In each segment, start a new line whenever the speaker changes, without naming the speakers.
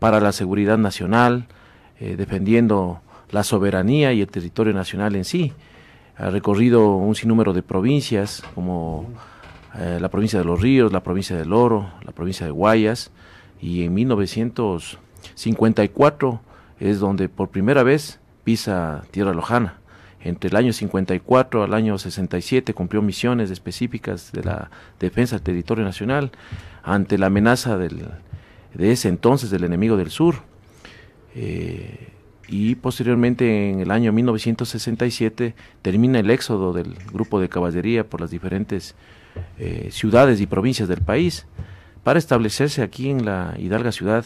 para la seguridad nacional, eh, defendiendo la soberanía y el territorio nacional en sí. Ha recorrido un sinnúmero de provincias, como eh, la provincia de Los Ríos, la provincia del Oro, la provincia de Guayas, y en 1954 es donde por primera vez pisa Tierra Lojana. Entre el año 54 al año 67 cumplió misiones específicas de la defensa del territorio nacional ante la amenaza del, de ese entonces del enemigo del sur. Eh, y posteriormente en el año 1967 termina el éxodo del grupo de caballería por las diferentes eh, ciudades y provincias del país para establecerse aquí en la hidalga ciudad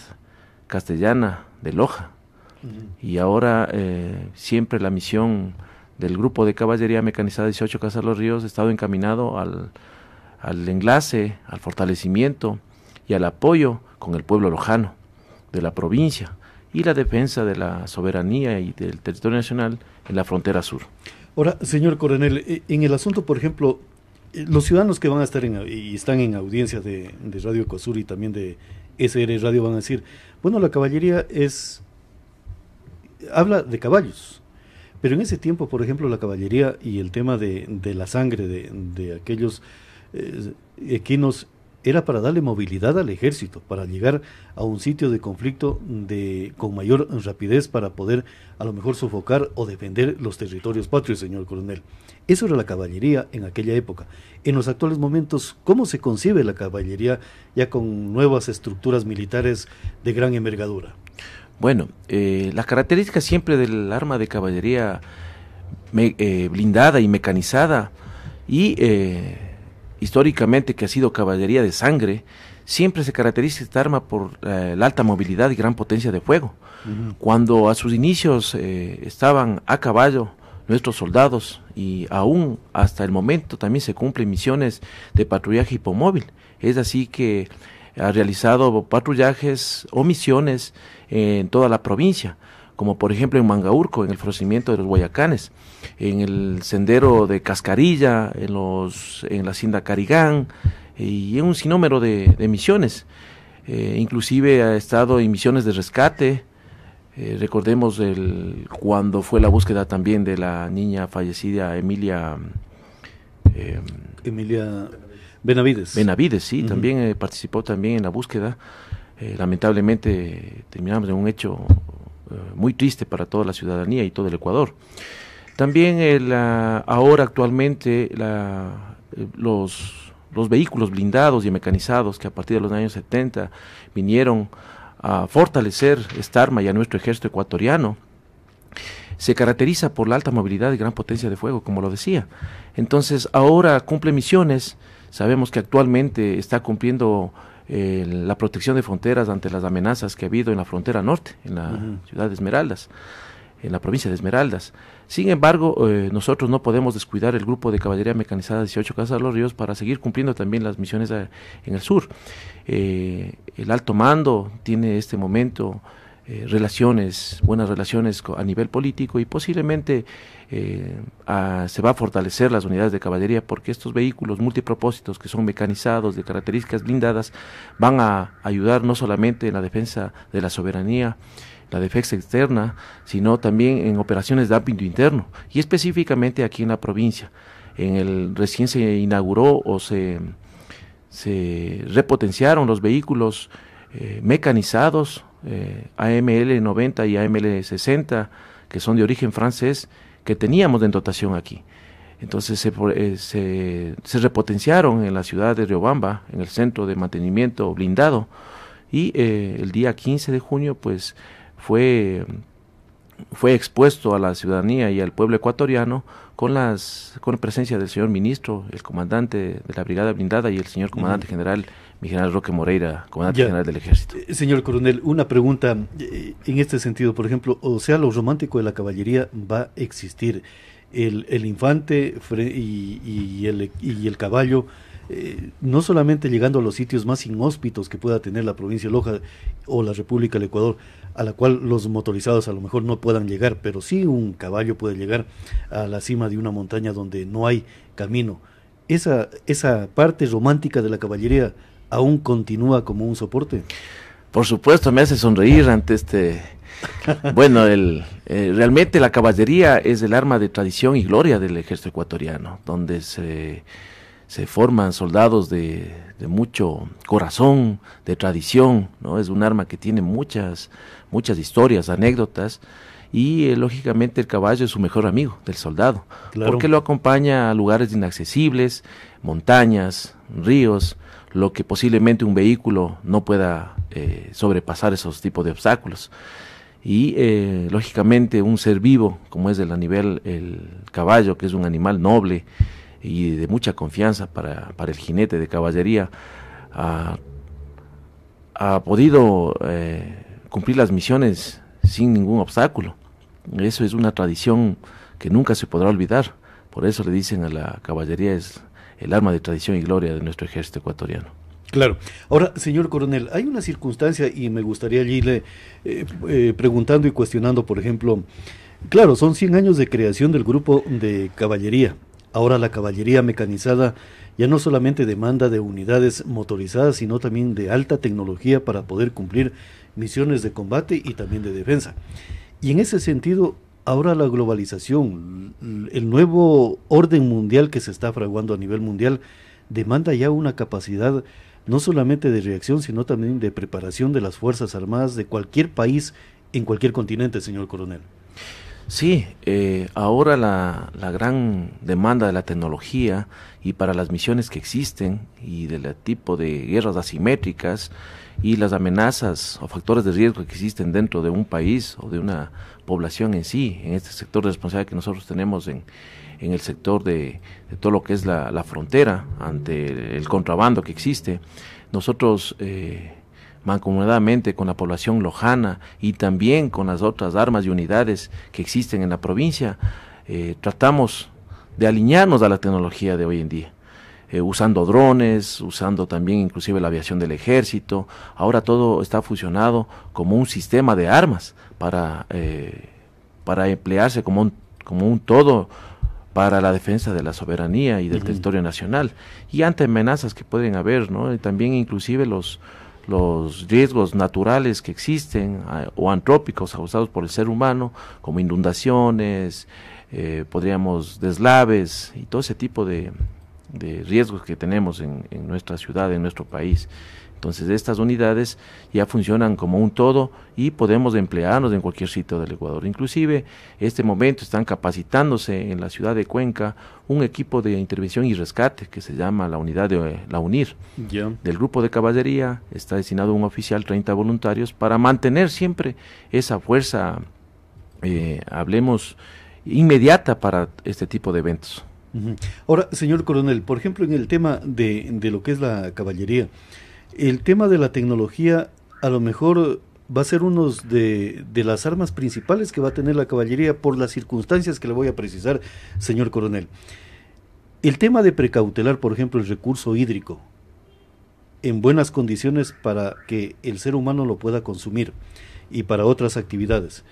castellana de Loja. Y ahora eh, siempre la misión del grupo de caballería mecanizada 18 Casas Los Ríos ha estado encaminado al, al enlace, al fortalecimiento y al apoyo con el pueblo lojano de la provincia y la defensa de la soberanía y del territorio nacional en la frontera sur.
Ahora, señor coronel, eh, en el asunto, por ejemplo, eh, los ciudadanos que van a estar y están en audiencia de, Radio Cosur y también de SR Radio van a decir, bueno, la caballería es, habla de caballos, pero en ese tiempo, por ejemplo, la caballería y el tema de, la sangre de, aquellos eh, equinos era para darle movilidad al ejército, para llegar a un sitio de conflicto mm, de, con mayor rapidez para poder a lo mejor sofocar o defender los territorios patrios, señor coronel. Eso era la caballería en aquella época. En los actuales momentos, ¿cómo se concibe la caballería ya con nuevas estructuras militares de gran envergadura?
Bueno, eh, las características siempre del arma de caballería eh, blindada y mecanizada y... Eh, históricamente que ha sido caballería de sangre, siempre se caracteriza esta arma por eh, la alta movilidad y gran potencia de fuego. Cuando a sus inicios eh, estaban a caballo nuestros soldados y aún hasta el momento también se cumplen misiones de patrullaje hipomóvil. Es así que ha realizado patrullajes o misiones en toda la provincia como por ejemplo en Mangaurco, en el florecimiento de los Guayacanes, en el sendero de Cascarilla, en, los, en la hacienda Carigán y en un sinnúmero de, de misiones. Eh, inclusive ha estado en misiones de rescate. Eh, recordemos el, cuando fue la búsqueda también de la niña fallecida Emilia. Em, Emilia Benavides. Benavides, sí, también eh, participó también en la búsqueda. lamentablemente terminamos en un hecho eh, muy triste para toda la ciudadanía y todo el Ecuador. También eh, ahora actualmente eh, los, los vehículos blindados y mecanizados que a partir de los años 70 vinieron a fortalecer esta arma y a nuestro ejército ecuatoriano, se caracteriza por la alta movilidad y gran potencia de fuego, como lo decía. Entonces ahora cumple misiones, sabemos que actualmente está cumpliendo la protección de fronteras ante las amenazas que ha habido en la frontera norte, en la ciudad de Esmeraldas, en la provincia de Esmeraldas. Sin embargo, eh, nosotros no podemos descuidar el grupo de caballería mecanizada 18 Casas de los Ríos para seguir cumpliendo también las misiones en el sur. Eh, el alto mando tiene este momento eh, relaciones, buenas relaciones a nivel político y posiblemente eh, se va a fortalecer las unidades de caballería porque estos vehículos multipropósitos que son mecanizados de características blindadas van a ayudar no solamente en la defensa de la soberanía, la defensa externa, sino también en operaciones de ámbito interno y específicamente aquí en la provincia. En el recién se inauguró o se, se repotenciaron los vehículos eh, mecanizados eh, AML 90 y AML 60, que son de origen francés, que teníamos en dotación aquí. Entonces eh, se, repotenciaron en la ciudad de Riobamba, en el centro de mantenimiento blindado, y eh, el día 15 de junio pues fue fue expuesto a la ciudadanía y al pueblo ecuatoriano con las con la presencia del señor ministro, el comandante de la brigada blindada y el señor comandante general, mi general Roque Moreira, comandante general del ejército.
Eh, señor coronel, una pregunta eh, en este sentido, por ejemplo, o sea, lo romántico de la caballería va a existir. El, el infante y, y, el, y el caballo eh, no solamente llegando a los sitios más inhóspitos que pueda tener la provincia de Loja o la República del Ecuador, a la cual los motorizados a lo mejor no puedan llegar, pero sí un caballo puede llegar a la cima de una montaña donde no hay camino. Esa, esa parte romántica de la caballería aún continúa como un soporte.
Por supuesto, me hace sonreír ante este... Bueno, el, eh, realmente la caballería es el arma de tradición y gloria del ejército ecuatoriano, donde se se forman soldados de, mucho corazón, de tradición, ¿no? Es un arma que tiene muchas, muchas historias, anécdotas, y eh, lógicamente el caballo es su mejor amigo del soldado, porque lo acompaña a lugares inaccesibles, montañas, ríos, lo que posiblemente un vehículo no pueda eh, sobrepasar esos tipos de obstáculos. Y eh, lógicamente un ser vivo, como es el, a nivel el caballo, que es un animal noble, y de mucha confianza para, el jinete de caballería, ha, podido eh, cumplir las misiones sin ningún obstáculo. Eso es una tradición que nunca se podrá olvidar. Por eso le dicen a la caballería es el arma de tradición y gloria de nuestro ejército ecuatoriano.
Claro. Ahora, señor coronel, hay una circunstancia y me gustaría irle eh, eh, preguntando y cuestionando, por ejemplo, claro, son 100 años de creación del grupo de caballería, Ahora la caballería mecanizada ya no solamente demanda de unidades motorizadas, sino también de alta tecnología para poder cumplir misiones de combate y también de defensa. Y en ese sentido, ahora la globalización, el nuevo orden mundial que se está fraguando a nivel mundial, demanda ya una capacidad no solamente de reacción, sino también de preparación de las Fuerzas Armadas
de cualquier país en cualquier continente, señor coronel. Sí, eh, ahora la, la, gran demanda de la tecnología y para las misiones que existen y del tipo de guerras asimétricas y las amenazas o factores de riesgo que existen dentro de un país o de una población en sí, en este sector de responsabilidad que nosotros tenemos en, en el sector de, todo lo que es la, la, frontera ante el, contrabando que existe, nosotros... Eh, mancomunadamente con la población lojana y también con las otras armas y unidades que existen en la provincia, eh, tratamos de alinearnos a la tecnología de hoy en día. Eh, usando drones, usando también inclusive la aviación del ejército. Ahora todo está fusionado como un sistema de armas para, eh, para emplearse como un, como un todo para la defensa de la soberanía y del territorio nacional y ante amenazas que pueden haber, ¿no? también inclusive los los riesgos naturales que existen o antrópicos causados por el ser humano, como inundaciones, eh, podríamos deslaves y todo ese tipo de, de riesgos que tenemos en, nuestra ciudad, en nuestro país. Entonces estas unidades ya funcionan como un todo y podemos emplearnos en cualquier sitio del Ecuador. Inclusive este momento están capacitándose en la ciudad de Cuenca un equipo de intervención y rescate que se llama la unidad de eh, la UNIR. Del grupo de caballería está destinado un oficial, 30 voluntarios, para mantener siempre esa fuerza, eh, hablemos, inmediata para este tipo de eventos.
Ahora, señor coronel, por ejemplo, en el tema de, lo que es la caballería, el tema de la tecnología a lo mejor va a ser uno de, las armas principales que va a tener la caballería por las circunstancias que le voy a precisar, señor coronel. El tema de precautelar, por ejemplo, el recurso hídrico en buenas condiciones para que el ser humano lo pueda consumir y para otras actividades.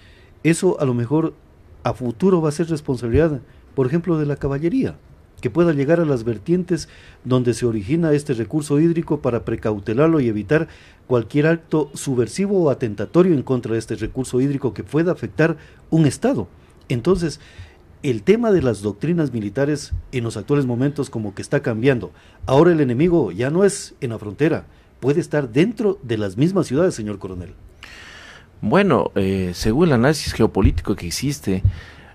Eso a lo mejor a futuro va a ser responsabilidad por ejemplo, de la caballería, que pueda llegar a las vertientes donde se origina este recurso hídrico para precautelarlo y evitar cualquier acto subversivo o atentatorio en contra de este recurso hídrico que pueda afectar un Estado. Entonces, el tema de las doctrinas militares en los actuales momentos como que está cambiando. Ahora el
enemigo ya no es en la frontera, puede estar dentro
de las mismas ciudades, señor coronel.
Bueno, eh, según el análisis geopolítico que existe,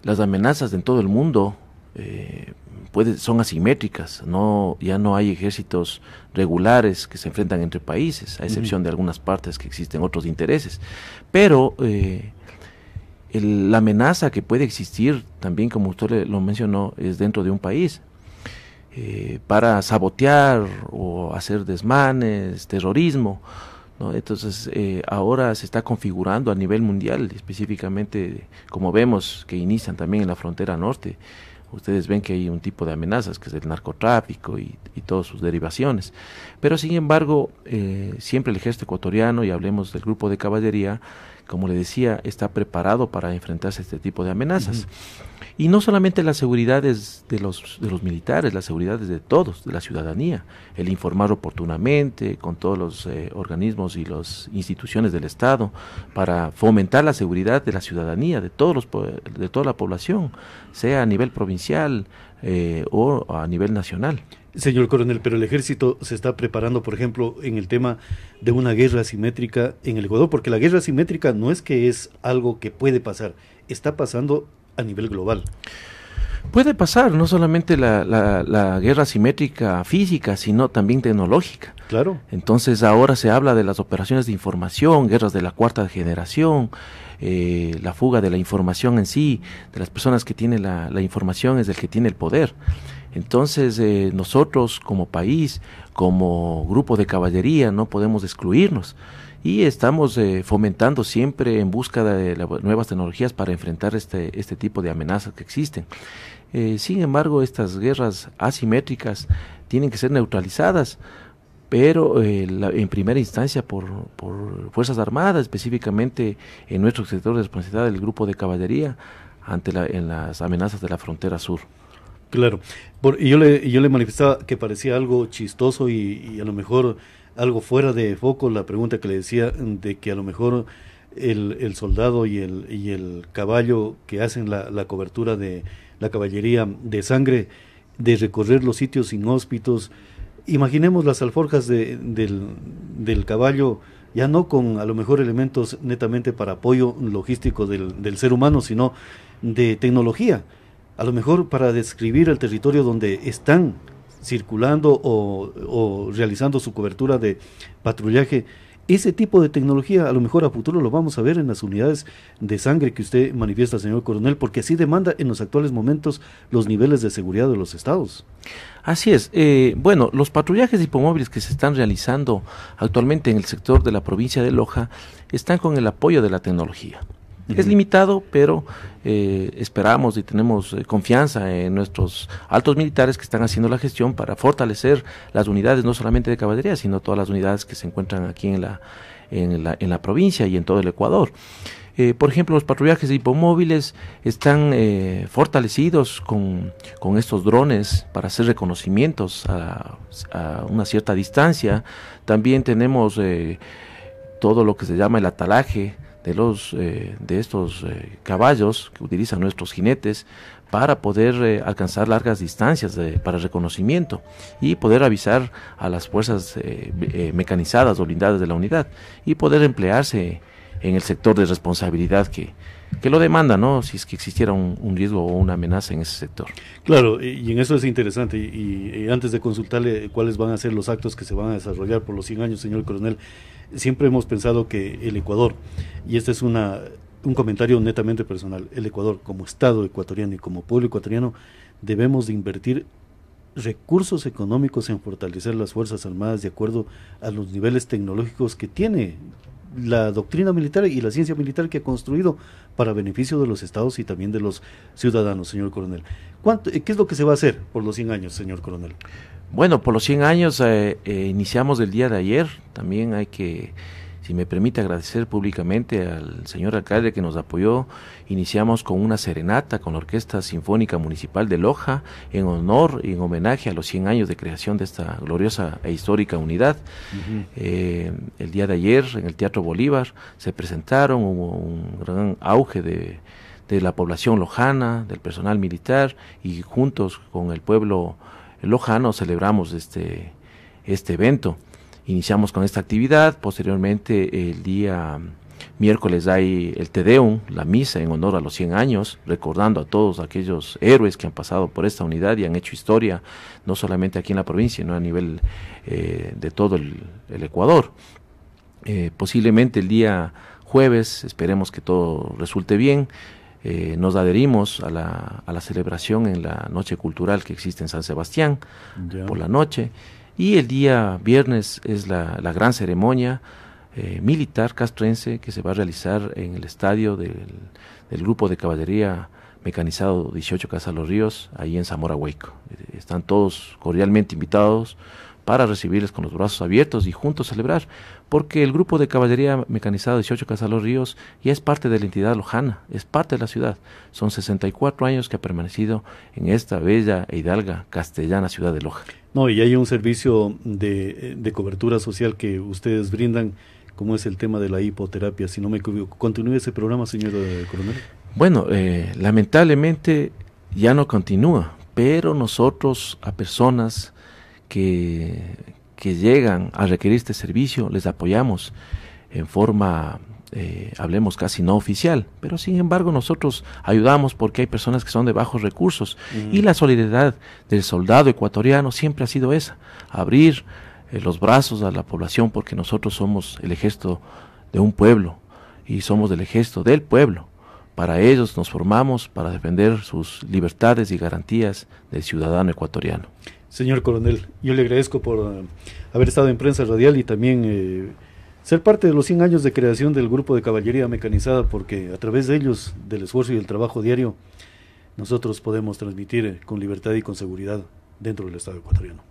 las amenazas en todo el mundo eh, puede, son asimétricas, no, ya no hay ejércitos regulares que se enfrentan entre países, a excepción de algunas partes que existen otros intereses. Pero eh, la amenaza que puede existir, también como usted lo mencionó, es dentro de un país. Eh, para sabotear o hacer desmanes, terrorismo. Entonces, eh, ahora se está configurando a nivel mundial, específicamente como vemos que inician también en la frontera norte. Ustedes ven que hay un tipo de amenazas, que es el narcotráfico y, y todas sus derivaciones. Pero, sin embargo, eh, siempre el ejército ecuatoriano, y hablemos del grupo de caballería, como le decía, está preparado para enfrentarse a este tipo de amenazas. Y no solamente las seguridades de los, de los militares, las seguridades de todos, de la ciudadanía, el informar oportunamente con todos los eh, organismos y las instituciones del Estado para fomentar la seguridad de la ciudadanía, de, todos los, de toda la población, sea a nivel provincial eh, o a nivel nacional. Señor coronel, pero el
ejército se está preparando, por ejemplo, en el tema de una guerra asimétrica en el Ecuador, porque la guerra asimétrica no es que es algo que puede pasar, está pasando a nivel global.
Puede pasar, no solamente la, la, guerra simétrica física, sino también tecnológica. Claro. Entonces ahora se habla de las operaciones de información, guerras de la cuarta generación, eh, la fuga de la información en sí, de las personas que tienen la, la información es el que tiene el poder. Entonces eh, nosotros como país, como grupo de caballería, no podemos excluirnos y estamos eh, fomentando siempre en busca de nuevas tecnologías para enfrentar este, este tipo de amenazas que existen. Eh, sin embargo, estas guerras asimétricas tienen que ser neutralizadas, pero eh, en primera instancia por, Fuerzas Armadas, específicamente en nuestro sector de responsabilidad del Grupo de Caballería, ante la, en las amenazas de la frontera sur.
Claro, y yo, le, yo le manifestaba que parecía algo chistoso y a lo mejor algo fuera de foco la pregunta que le decía de que a lo mejor el, el soldado y el, y el caballo que hacen la, cobertura de la caballería de sangre, de recorrer los sitios inhóspitos. Imaginemos las alforjas del, caballo, ya no con a lo mejor elementos netamente para apoyo logístico del, del ser humano, sino de tecnología, a lo mejor para describir el territorio donde están circulando o, realizando su cobertura de patrullaje, ese tipo de tecnología a lo mejor a futuro lo vamos a ver en las unidades de sangre que usted manifiesta, señor coronel, porque así demanda en los actuales
momentos los niveles de seguridad de los estados. Así es. Eh, bueno, los patrullajes hipomóviles que se están realizando actualmente en el sector de la provincia de Loja están con el apoyo de la tecnología. Es limitado, pero eh, esperamos y tenemos eh, confianza en nuestros altos militares que están haciendo la gestión para fortalecer las unidades, no solamente de caballería, sino todas las unidades que se encuentran aquí en la, en la, provincia y en todo el Ecuador. Eh, por ejemplo, los patrullajes de hipomóviles están fortalecidos con, estos drones para hacer reconocimientos a, una cierta distancia. También tenemos todo lo que se llama el atalaje de, los, eh, de estos eh, caballos que utilizan nuestros jinetes para poder eh, alcanzar largas distancias para reconocimiento y poder avisar a las fuerzas mecanizadas o blindadas de la unidad y poder emplearse en el sector de responsabilidad que, que lo demanda, ¿no? Si es que existiera un, riesgo o una amenaza en ese sector.
Claro, y en eso es interesante. Y, antes de consultarle cuáles van a ser los actos que se van a desarrollar por los 100 años, señor coronel, siempre hemos pensado que el Ecuador, y este es una, un comentario netamente personal, el Ecuador como Estado ecuatoriano y como pueblo ecuatoriano, debemos de invertir recursos económicos en fortalecer las Fuerzas Armadas de acuerdo a los niveles tecnológicos que tiene la doctrina militar y la ciencia militar que ha construido para beneficio de los estados y también de los ciudadanos, señor
coronel. ¿Cuánto, eh, ¿Qué es lo que se va a hacer por los 100 años, señor coronel? Bueno, por los 100 años eh, eh, iniciamos el día de ayer, también hay que si me permite agradecer públicamente al señor alcalde que nos apoyó, iniciamos con una serenata con la Orquesta Sinfónica Municipal de Loja en honor y en homenaje a los 100 años de creación de esta gloriosa e histórica unidad. Eh, el día de ayer en el Teatro Bolívar se presentaron, un gran auge de, de la población lojana, del personal militar y juntos con el pueblo lojano celebramos este, este evento. Iniciamos con esta actividad, posteriormente el día miércoles hay el Tedeum, la misa en honor a los 100 años, recordando a todos aquellos héroes que han pasado por esta unidad y han hecho historia, no solamente aquí en la provincia, sino a nivel eh, de todo el, Ecuador. Eh, posiblemente el día jueves, esperemos que todo resulte bien, eh, nos adherimos a la, a la, celebración en la noche cultural que existe en San Sebastián por la noche. Y el día viernes es la, la gran ceremonia eh, militar castrense que se va a realizar en el estadio del, del grupo de caballería mecanizado 18 Casa Los Ríos, ahí en Zamora Hueco. Eh, están todos cordialmente invitados para recibirles con los brazos abiertos y juntos celebrar, porque el grupo de caballería mecanizada 18 Casalos Ríos ya es parte de la entidad lojana, es parte de la ciudad. Son 64 años que ha permanecido en esta bella e hidalga castellana ciudad de Loja.
No, y hay un servicio de, cobertura social que ustedes brindan como es el tema de la hipoterapia. Si no me equivoco, continúe ese programa, señor eh, coronel.
Bueno, eh, lamentablemente ya no continúa, pero nosotros a personas que, llegan a requerir este servicio, les apoyamos en forma, eh, hablemos casi no oficial, pero sin embargo nosotros ayudamos porque hay personas que son de bajos recursos mm. y la solidaridad del soldado ecuatoriano siempre ha sido esa, abrir eh, los brazos a la población porque nosotros somos el ejército de un pueblo y somos del ejército del pueblo. Para ellos nos formamos para defender sus libertades y garantías del ciudadano ecuatoriano.
Señor coronel, yo le agradezco por eh, haber estado en prensa radial y también eh, ser parte de los 100 años de creación del grupo de caballería mecanizada, porque a través de ellos, del esfuerzo y del trabajo diario, nosotros podemos transmitir eh, con libertad y con seguridad dentro del Estado ecuatoriano.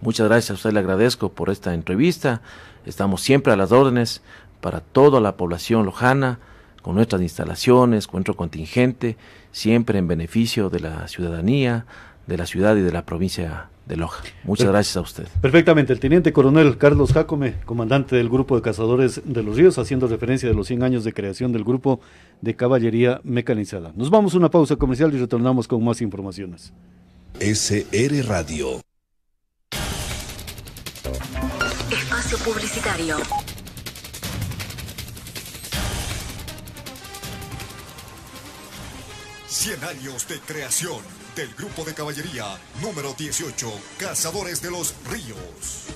Muchas gracias a usted, le agradezco por esta entrevista. Estamos siempre a las órdenes para toda la población lojana, con nuestras instalaciones, con nuestro contingente, siempre en beneficio de la ciudadanía, de la ciudad y de la provincia de Loja. Muchas gracias a usted.
Perfectamente, el teniente coronel Carlos Jacome, comandante del grupo de cazadores de los ríos, haciendo referencia de los 100 años de creación del grupo de caballería mecanizada. Nos vamos a una pausa comercial y retornamos con más informaciones. SR Radio.
Espacio Publicitario. 100 años de creación del grupo de caballería número 18, Cazadores de los Ríos.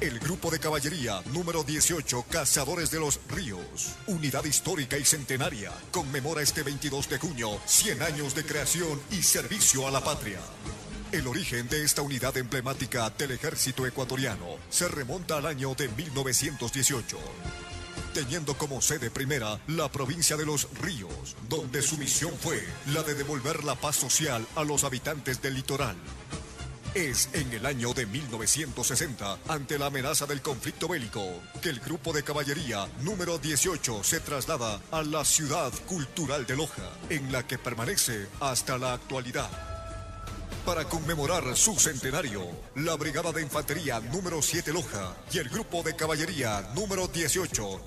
El grupo de caballería número 18, Cazadores de los Ríos, unidad histórica y centenaria, conmemora este 22 de junio 100 años de creación y servicio a la patria. El origen de esta unidad emblemática del ejército ecuatoriano se remonta al año de 1918 teniendo como sede primera la provincia de Los Ríos, donde su misión fue la de devolver la paz social a los habitantes del litoral. Es en el año de 1960, ante la amenaza del conflicto bélico, que el grupo de caballería número 18 se traslada a la ciudad cultural de Loja, en la que permanece hasta la actualidad. Para conmemorar su centenario, la Brigada de Infantería número 7 Loja y el Grupo de Caballería número 18